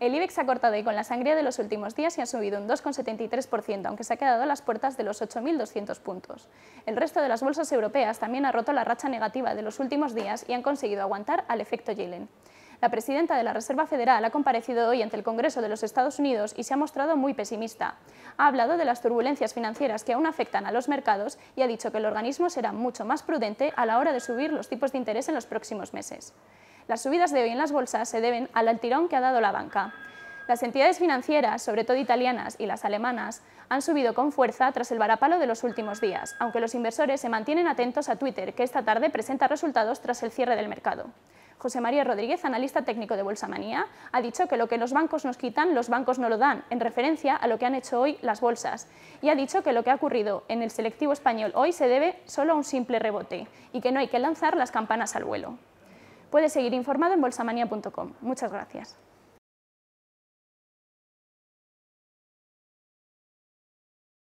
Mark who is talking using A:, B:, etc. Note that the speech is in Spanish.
A: El IBEX ha cortado y con la sangría de los últimos días y ha subido un 2,73%, aunque se ha quedado a las puertas de los 8.200 puntos. El resto de las bolsas europeas también ha roto la racha negativa de los últimos días y han conseguido aguantar al efecto Yellen. La presidenta de la Reserva Federal ha comparecido hoy ante el Congreso de los Estados Unidos y se ha mostrado muy pesimista. Ha hablado de las turbulencias financieras que aún afectan a los mercados y ha dicho que el organismo será mucho más prudente a la hora de subir los tipos de interés en los próximos meses. Las subidas de hoy en las bolsas se deben al tirón que ha dado la banca. Las entidades financieras, sobre todo italianas y las alemanas, han subido con fuerza tras el varapalo de los últimos días, aunque los inversores se mantienen atentos a Twitter, que esta tarde presenta resultados tras el cierre del mercado. José María Rodríguez, analista técnico de Bolsamanía, ha dicho que lo que los bancos nos quitan, los bancos no lo dan, en referencia a lo que han hecho hoy las bolsas. Y ha dicho que lo que ha ocurrido en el selectivo español hoy se debe solo a un simple rebote y que no hay que lanzar las campanas al vuelo. Puedes seguir informado en bolsamania.com. Muchas gracias.